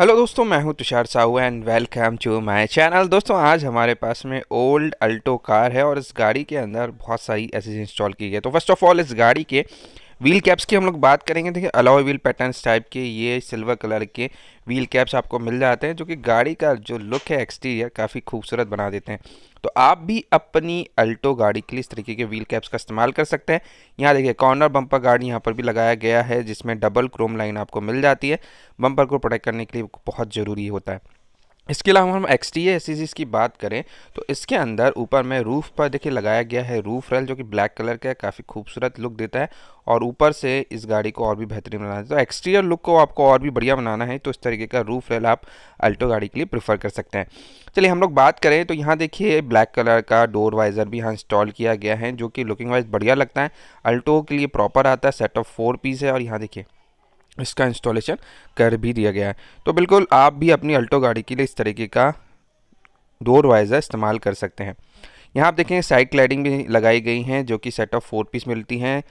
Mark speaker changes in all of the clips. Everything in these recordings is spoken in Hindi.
Speaker 1: हेलो दोस्तों मैं हूं Tushar Sahu and welcome to my channel दोस्तों आज हमारे पास में ओल्ड अल्टो कार है और इस गाड़ी के अंदर बहुत सारी ऐसी इंस्टॉल की गई है तो फर्स्ट ऑफ ऑल इस गाड़ी के व्हील कैप्स की हम लोग बात करेंगे देखिए अलॉय व्हील पैटर्न टाइप के ये सिल्वर कलर के व्हील कैप्स आपको मिल जाते हैं जो कि गाड़ी का जो लुक है एक्सटीरियर काफ़ी खूबसूरत बना देते हैं तो आप भी अपनी अल्टो गाड़ी के लिए इस तरीके के व्हील कैप्स का इस्तेमाल कर सकते हैं यहाँ देखिए कॉर्नर बम्पर गाड़ी यहाँ पर भी लगाया गया है जिसमें डबल क्रोम लाइन आपको मिल जाती है बम्पर को प्रोटेक्ट करने के लिए बहुत ज़रूरी होता है इसके अलावा हम एक्सटीरियर एसीसीज की बात करें तो इसके अंदर ऊपर में रूफ़ पर देखिए लगाया गया है रूफ रेल जो कि ब्लैक कलर का है काफ़ी खूबसूरत लुक देता है और ऊपर से इस गाड़ी को और भी बेहतरीन बनाना है तो एक्सटीरियर लुक को आपको और भी बढ़िया बनाना है तो इस तरीके का रूफ रेल आप अल्टो गाड़ी के लिए प्रीफर कर सकते हैं चलिए हम लोग बात करें तो यहाँ देखिए ब्लैक कलर का डोर वाइज़र भी यहाँ इंस्टॉल किया गया है जो कि लुकिंग वाइज बढ़िया लगता है अल्टो के लिए प्रॉपर आता है सेट ऑफ फोर पीस है और यहाँ देखिए इसका इंस्टॉलेशन कर भी दिया गया है तो बिल्कुल आप भी अपनी अल्टो गाड़ी के लिए इस तरीके का डोर वाइज़र इस्तेमाल कर सकते हैं यहाँ आप देखें साइड क्लाइडिंग भी लगाई गई हैं जो कि सेट ऑफ फोर पीस मिलती हैं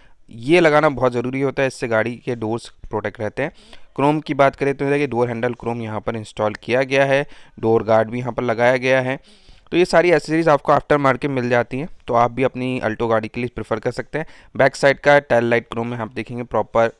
Speaker 1: ये लगाना बहुत ज़रूरी होता है इससे गाड़ी के डोर्स प्रोटेक्ट रहते हैं क्रोम की बात करें तो देखिए डोर हैंडल क्रोम यहाँ पर इंस्टॉल किया गया है डोर गार्ड भी यहाँ पर लगाया गया है तो ये सारी एसेसरीज़ आपको आफ्टर मार्केट मिल जाती हैं तो आप भी अपनी अल्टो गाड़ी के लिए प्रेफर कर सकते हैं बैक साइड का टेल लाइट क्रोम में आप देखेंगे प्रॉपर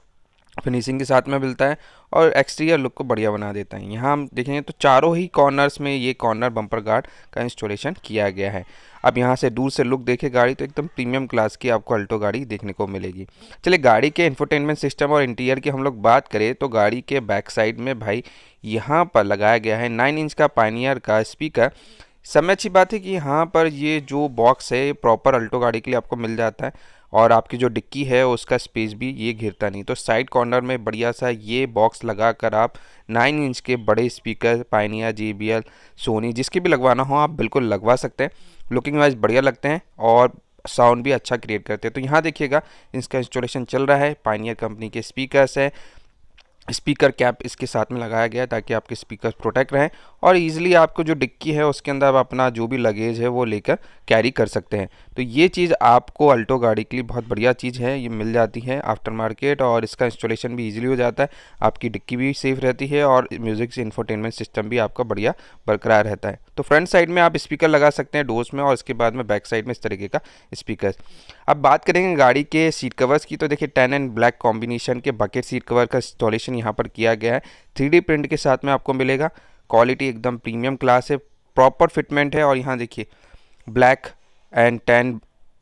Speaker 1: फिनिशिंग के साथ में मिलता है और एक्सटीरियर लुक को बढ़िया बना देता है यहाँ हम देखेंगे तो चारों ही कॉर्नर्स में ये कॉर्नर बम्पर गार्ड का इंस्टॉलेशन किया गया है अब यहाँ से दूर से लुक देखे गाड़ी तो एकदम प्रीमियम क्लास की आपको अल्टो गाड़ी देखने को मिलेगी चलिए गाड़ी के इन्फोटेनमेंट सिस्टम और इंटीरियर की हम लोग बात करें तो गाड़ी के बैक साइड में भाई यहाँ पर लगाया गया है नाइन इंच का पानियर का स्पीकर सब में अच्छी बात है कि यहाँ पर ये जो बॉक्स है ये प्रॉपर अल्टो गाड़ी के लिए आपको मिल जाता है और आपकी जो डिक्की है उसका स्पेस भी ये घिरता नहीं तो साइड कॉर्नर में बढ़िया सा ये बॉक्स लगा कर आप 9 इंच के बड़े स्पीकर पाइनिया जी सोनी जिसके भी लगवाना हो आप बिल्कुल लगवा सकते हैं लुकिंग वाइज बढ़िया लगते हैं और साउंड भी अच्छा क्रिएट करते हैं तो यहाँ देखिएगा इसका इंस्टॉलेशन चल रहा है पाइनियर कंपनी के स्पीकर्स हैं स्पीकर कैप इसके साथ में लगाया गया है ताकि आपके स्पीकर प्रोटेक्ट रहें और ईज़िली आपको जो डिक्की है उसके अंदर आप अपना जो भी लगेज है वो लेकर कैरी कर सकते हैं तो ये चीज़ आपको अल्टो गाड़ी के लिए बहुत बढ़िया चीज़ है ये मिल जाती है आफ्टर मार्केट और इसका इंस्टॉलेशन भी ईजिली हो जाता है आपकी डिक्की भी सेफ रहती है और म्यूज़िक से इन्फोटेनमेंट सिस्टम भी आपका बढ़िया बरकरार रहता है तो फ्रंट साइड में आप स्पीकर लगा सकते हैं डोज में और इसके बाद में बैक साइड में इस तरीके का स्पीकर अब बात करेंगे गाड़ी के सीट कवर्स की तो देखिए टेन एंड ब्लैक कॉम्बिनेशन के बकेट सीट कवर का इंस्टॉलेशन यहाँ पर किया गया है थ्री प्रिंट के साथ में आपको मिलेगा क्वालिटी एकदम प्रीमियम क्लास है प्रॉपर फिटमेंट है और यहाँ देखिए ब्लैक एंड टेन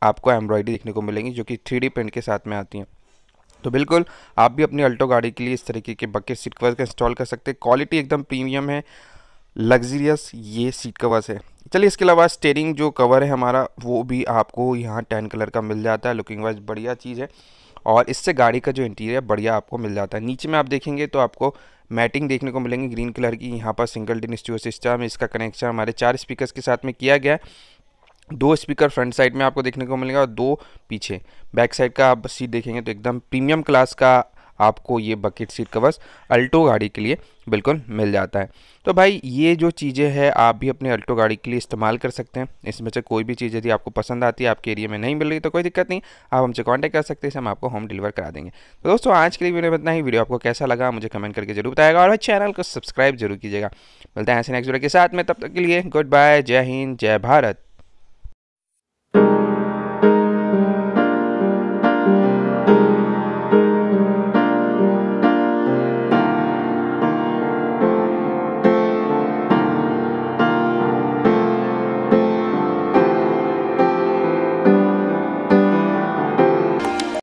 Speaker 1: आपको एम्ब्रॉयडरी देखने को मिलेंगी जो कि थ्री प्रिंट के साथ में आती हैं तो बिल्कुल आप भी अपनी अल्टो गाड़ी के लिए इस तरीके के बकेट सीट कवर्स का इंस्टॉल कर सकते हैं क्वालिटी एकदम प्रीमियम है लग्जरियस ये सीट कवर्स है चलिए इसके अलावा स्टेयरिंग जो कवर है हमारा वो भी आपको यहाँ टेन कलर का मिल जाता है लुकिंग वाइज बढ़िया चीज़ है और इससे गाड़ी का जो इंटीरियर बढ़िया आपको मिल जाता है नीचे में आप देखेंगे तो आपको मैटिंग देखने को मिलेंगी ग्रीन कलर की यहाँ पर सिंगल डिन स्टोर सिस्टम इसका कनेक्शन हमारे चार स्पीकर्स के साथ में किया गया दो स्पीकर फ्रंट साइड में आपको देखने को मिलेगा और दो पीछे बैक साइड का आप सीट देखेंगे तो एकदम प्रीमियम क्लास का आपको ये बकेट सीट कवर्स अल्टो गाड़ी के लिए बिल्कुल मिल जाता है तो भाई ये जो चीज़ें हैं आप भी अपने अल्टो गाड़ी के लिए इस्तेमाल कर सकते हैं इसमें से कोई भी चीज़ यदि आपको पसंद आती है आपके एरिया में नहीं मिल रही तो कोई दिक्कत नहीं आप हमसे कॉन्टैक्ट कर सकते हैं इसे हम आपको होम डिलीवर करा देंगे तो दोस्तों आज के लिए वीडियो में इतना ही वीडियो आपको कैसा लगा मुझे कमेंट करके जरूर बताएगा और चैनल को सब्सक्राइब जरूर कीजिएगा मिलते हैं ऐसे नेक्स्ट वीडियो के साथ में तब तक के लिए गुड बाय जय हिंद जय भारत